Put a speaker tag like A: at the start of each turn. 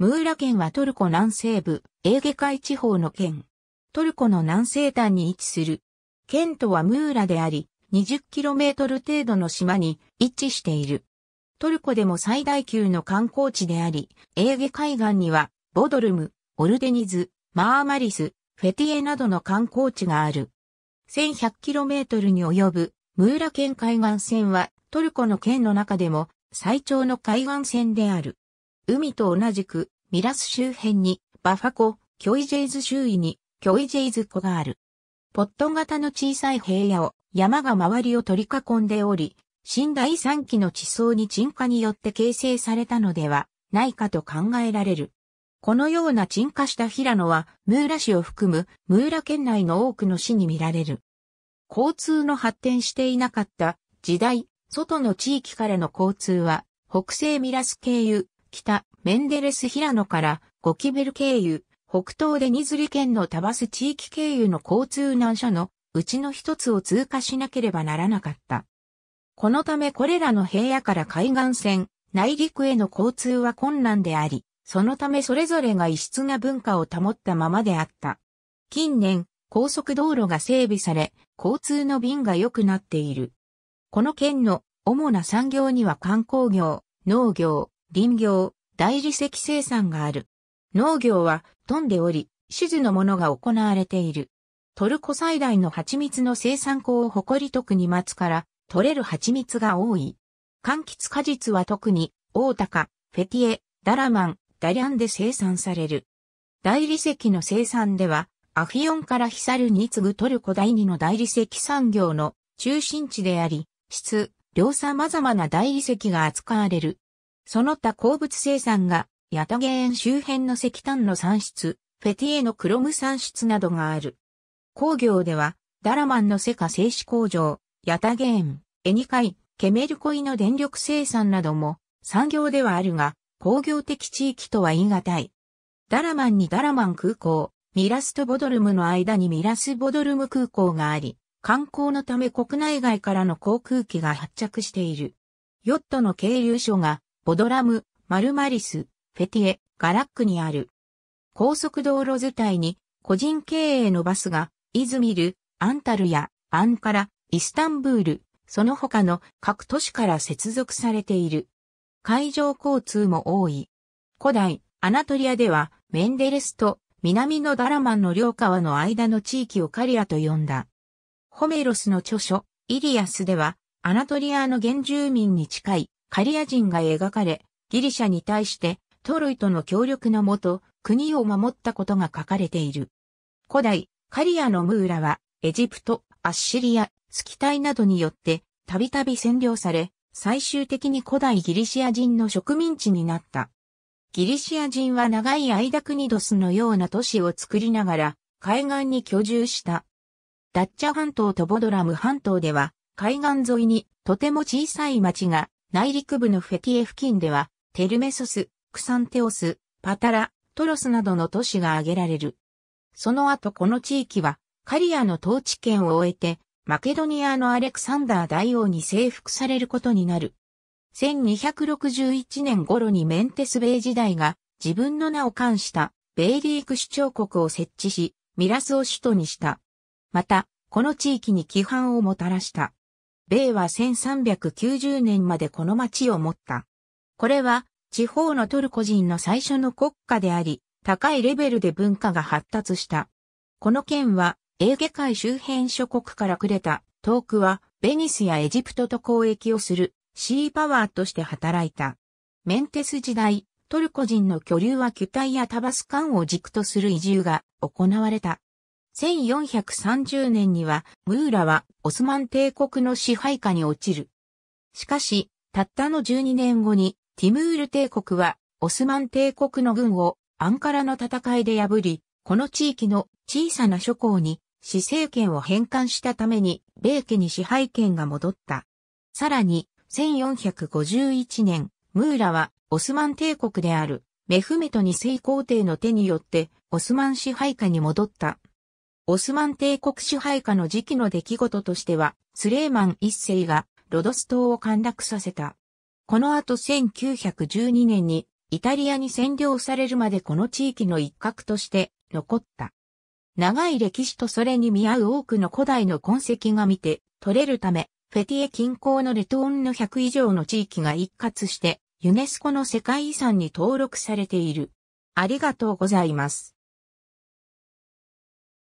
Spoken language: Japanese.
A: ムーラ県はトルコ南西部、エーゲ海地方の県。トルコの南西端に位置する。県都はムーラであり、20km 程度の島に位置している。トルコでも最大級の観光地であり、エーゲ海岸には、ボドルム、オルデニズ、マーマリス、フェティエなどの観光地がある。1100km に及ぶムーラ県海岸線はトルコの県の中でも最長の海岸線である。海と同じくミラス周辺に、バファ湖、キョイジェイズ周囲に、キョイジェイズ湖がある。ポット型の小さい平野を、山が周りを取り囲んでおり、新第三期の地層に沈下によって形成されたのではないかと考えられる。このような沈下した平野は、ムーラ市を含むムーラ県内の多くの市に見られる。交通の発展していなかった時代、外の地域からの交通は、北西ミラス経由、北、メンデレス平野からゴキベル経由、北東でニズリ県のタバス地域経由の交通難所のうちの一つを通過しなければならなかった。このためこれらの平野から海岸線、内陸への交通は困難であり、そのためそれぞれが異質な文化を保ったままであった。近年、高速道路が整備され、交通の便が良くなっている。この県の主な産業には観光業、農業、林業、大理石生産がある。農業は富んでおり、種々のものが行われている。トルコ最大の蜂蜜の生産口を誇り特に松から取れる蜂蜜が多い。柑橘果実は特に大高、フェティエ、ダラマン、ダリャンで生産される。大理石の生産ではアフィオンからヒサルに次ぐトルコ第二の大理石産業の中心地であり、質、量様々な大理石が扱われるその他鉱物生産が、ヤタゲーン周辺の石炭の産出、フェティエのクロム産出などがある。工業では、ダラマンのセカ製紙工場、ヤタゲーン、エニカイ、ケメルコイの電力生産なども、産業ではあるが、工業的地域とは言い難い。ダラマンにダラマン空港、ミラスとボドルムの間にミラスボドルム空港があり、観光のため国内外からの航空機が発着している。ヨットの経由所がボドラム、マルマリス、フェティエ、ガラックにある。高速道路図体に個人経営のバスがイズミル、アンタルや、アンカラ、イスタンブール、その他の各都市から接続されている。海上交通も多い。古代、アナトリアではメンデレスと南のダラマンの両川の間の地域をカリアと呼んだ。ホメロスの著書、イリアスでは、アナトリアの原住民に近いカリア人が描かれ、ギリシャに対してトロイとの協力のもと、国を守ったことが書かれている。古代、カリアのムーラは、エジプト、アッシリア、スキタイなどによって、たびたび占領され、最終的に古代ギリシア人の植民地になった。ギリシア人は長い間クニドスのような都市を作りながら、海岸に居住した。ダッチャ半島とボドラム半島では、海岸沿いにとても小さい町が内陸部のフェティエ付近では、テルメソス、クサンテオス、パタラ、トロスなどの都市が挙げられる。その後この地域は、カリアの統治権を終えて、マケドニアのアレクサンダー大王に征服されることになる。1261年頃にメンテスベイ時代が自分の名を冠したベイリーク首長国を設置し、ミラスを首都にした。また、この地域に規範をもたらした。米は1390年までこの町を持った。これは地方のトルコ人の最初の国家であり、高いレベルで文化が発達した。この県は、エーゲ海周辺諸国からくれた、遠くは、ベニスやエジプトと交易をする、シーパワーとして働いた。メンテス時代、トルコ人の居留は巨体やタバスカンを軸とする移住が行われた。1430年には、ムーラはオスマン帝国の支配下に落ちる。しかし、たったの12年後に、ティムール帝国は、オスマン帝国の軍をアンカラの戦いで破り、この地域の小さな諸侯に、市政権を返還したために、米家に支配権が戻った。さらに、1451年、ムーラは、オスマン帝国である、メフメト2世皇帝の手によって、オスマン支配下に戻った。オスマン帝国支配下の時期の出来事としては、スレーマン一世がロドス島を陥落させた。この後1912年にイタリアに占領されるまでこの地域の一角として残った。長い歴史とそれに見合う多くの古代の痕跡が見て取れるため、フェティエ近郊のレトーンの100以上の地域が一括してユネスコの世界遺産に登録されている。ありがとうございます。